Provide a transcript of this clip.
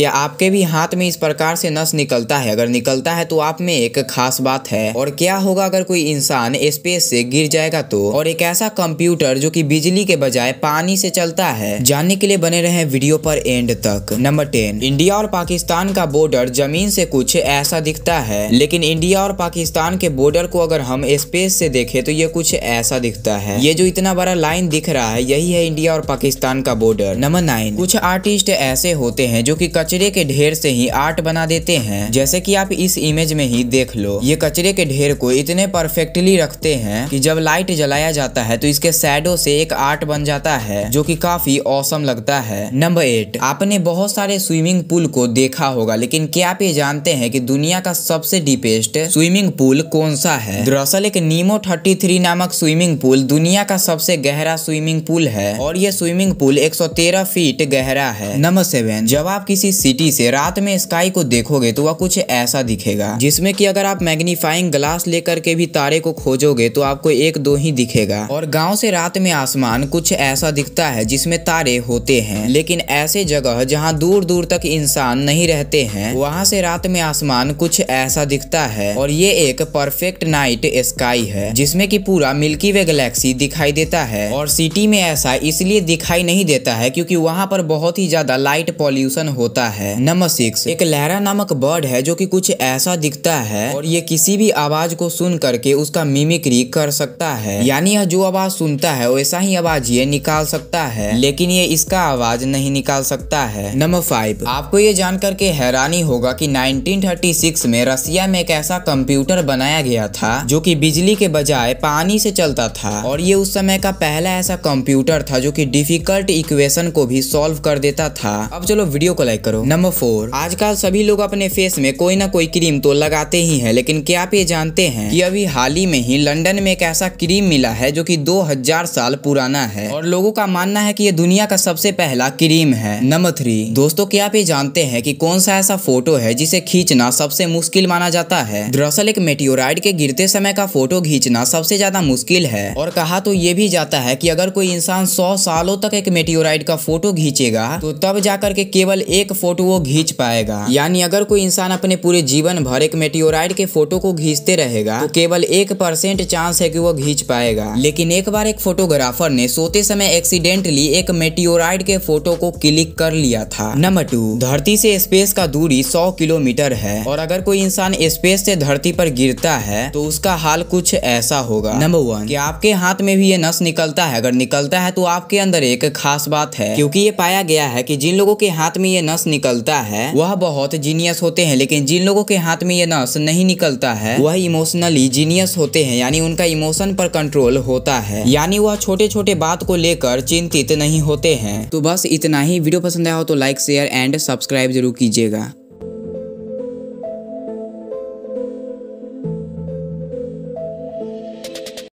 कि आपके भी हाथ में इस प्रकार से नस निकलता है अगर निकलता है तो आप में एक खास बात है और क्या होगा अगर कोई इंसान स्पेस से गिर जाएगा तो और एक ऐसा कंप्यूटर जो कि बिजली के बजाय पानी से चलता है जानने के लिए बने रहे वीडियो पर एंड तक नंबर टेन इंडिया और पाकिस्तान का बॉर्डर जमीन से कुछ ऐसा दिखता है लेकिन इंडिया और पाकिस्तान के बॉर्डर को अगर हम स्पेस से देखें तो ये कुछ ऐसा दिखता है ये जो इतना बड़ा लाइन दिख रहा है यही है इंडिया और पाकिस्तान का बॉर्डर नंबर नाइन कुछ आर्टिस्ट ऐसे होते हैं जो की कचरे के ढेर से ही आर्ट बना देते हैं जैसे कि आप इस इमेज में ही देख लो ये कचरे के ढेर को इतने परफेक्टली रखते हैं कि जब लाइट जलाया जाता है तो इसके सैडो से एक आर्ट बन जाता है जो कि काफी औसम लगता है नंबर एट आपने बहुत सारे स्विमिंग पूल को देखा होगा लेकिन क्या आप ये जानते हैं की दुनिया का सबसे डीपेस्ट स्विमिंग पूल कौन सा है दरअसल एक नीमो थर्टी नामक स्विमिंग पूल दुनिया का सबसे गहरा स्विमिंग पूल है और ये स्विमिंग पूल एक फीट गहरा है नंबर सेवन जब आप किसी सिटी से रात में स्काई को देखोगे तो वह कुछ ऐसा दिखेगा जिसमें कि अगर आप मैग्नीफाइंग ग्लास लेकर के भी तारे को खोजोगे तो आपको एक दो ही दिखेगा और गाँव से रात में आसमान कुछ ऐसा दिखता है जिसमे तारे होते हैं लेकिन ऐसे जगह जहाँ दूर दूर तक इंसान नहीं रहते हैं वहाँ से रात में आसमान कुछ ऐसा दिखता है और ये एक परफेक्ट नाइट स्काई है जिसमे की पूरा मिल्की वे गैलेक्सी दिखाई देता है और सिटी में ऐसा इसलिए दिखाई नहीं देता है क्योंकि वहाँ पर बहुत ही ज्यादा लाइट पॉल्यूशन होता होता है नंबर सिक्स एक लहरा नामक बर्ड है जो कि कुछ ऐसा दिखता है और ये किसी भी आवाज को सुन करके उसका मिमिक्री कर सकता है यानी यह जो आवाज सुनता है वैसा ही आवाज ये निकाल सकता है लेकिन ये इसका आवाज नहीं निकाल सकता है नंबर फाइव आपको ये जान करके हैरानी होगा कि 1936 में रसिया में एक ऐसा कंप्यूटर बनाया गया था जो कि बिजली के बजाय पानी से चलता था और ये उस समय का पहला ऐसा कंप्यूटर था जो कि डिफिकल्ट इक्वेशन को भी सॉल्व कर देता था अब चलो वीडियो को लाइक करो नंबर फोर आजकल सभी लोग अपने फेस में कोई ना कोई क्रीम तो लगाते ही है लेकिन क्या आप ये जानते हैं की अभी हाल ही में ही लंडन में एक ऐसा क्रीम मिला है जो की दो हजार साल पुराना है और लोगों का मानना है की ये दुनिया का सबसे पहला क्रीम है नंबर थ्री दोस्तों क्या आप ये जानते हैं की कौन सा ऐसा फोटो है जिसे खींचना सबसे मुश्किल माना जाता है दरअसल एक मेटियोराइड के गिरते समय का फोटो खींचना सबसे ज्यादा मुश्किल है और कहा तो ये भी जाता है कि अगर कोई इंसान 100 सालों तक एक मेटियोराइड का फोटो खींचेगा तो तब जाकर के केवल एक फोटो वो घींच पाएगा यानी अगर कोई इंसान अपने पूरे जीवन भर एक मेटियोराइड के फोटो को घींचते रहेगा तो केवल एक परसेंट चांस है कि वो घींच पाएगा लेकिन एक बार एक फोटोग्राफर ने सोते समय एक्सीडेंटली एक मेटियोराइड के फोटो को क्लिक कर लिया था नंबर टू धरती से स्पेस का दूरी सौ किलोमीटर है और अगर कोई इंसान स्पेस से धरती पर गिरता है तो उसका हाल कुछ ऐसा होगा नंबर वन कि आपके हाथ में भी ये नस निकलता है अगर निकलता है तो आपके अंदर एक खास बात है क्योंकि ये पाया गया है कि जिन लोगों के हाथ में ये नस निकलता है वह बहुत जीनियस होते हैं लेकिन जिन लोगों के हाथ में ये नस नहीं निकलता है वह इमोशनली जीनियस होते हैं यानी उनका इमोशन पर कंट्रोल होता है यानी वह छोटे छोटे बात को लेकर चिंतित नहीं होते हैं तो बस इतना ही वीडियो पसंद आया हो तो लाइक शेयर एंड सब्सक्राइब जरूर कीजिएगा